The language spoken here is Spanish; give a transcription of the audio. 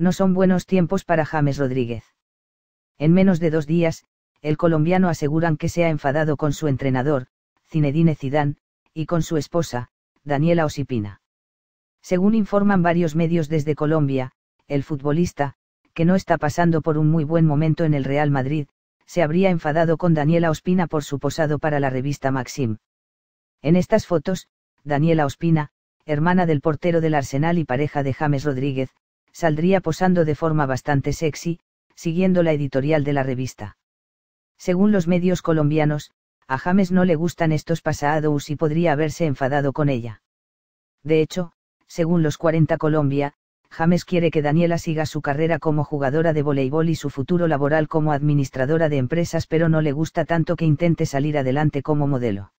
No son buenos tiempos para James Rodríguez. En menos de dos días, el colombiano aseguran que se ha enfadado con su entrenador, Zinedine Zidane, y con su esposa, Daniela Osipina. Según informan varios medios desde Colombia, el futbolista, que no está pasando por un muy buen momento en el Real Madrid, se habría enfadado con Daniela Ospina por su posado para la revista Maxim. En estas fotos, Daniela Ospina, hermana del portero del Arsenal y pareja de James Rodríguez, saldría posando de forma bastante sexy, siguiendo la editorial de la revista. Según los medios colombianos, a James no le gustan estos pasados y podría haberse enfadado con ella. De hecho, según los 40 Colombia, James quiere que Daniela siga su carrera como jugadora de voleibol y su futuro laboral como administradora de empresas, pero no le gusta tanto que intente salir adelante como modelo.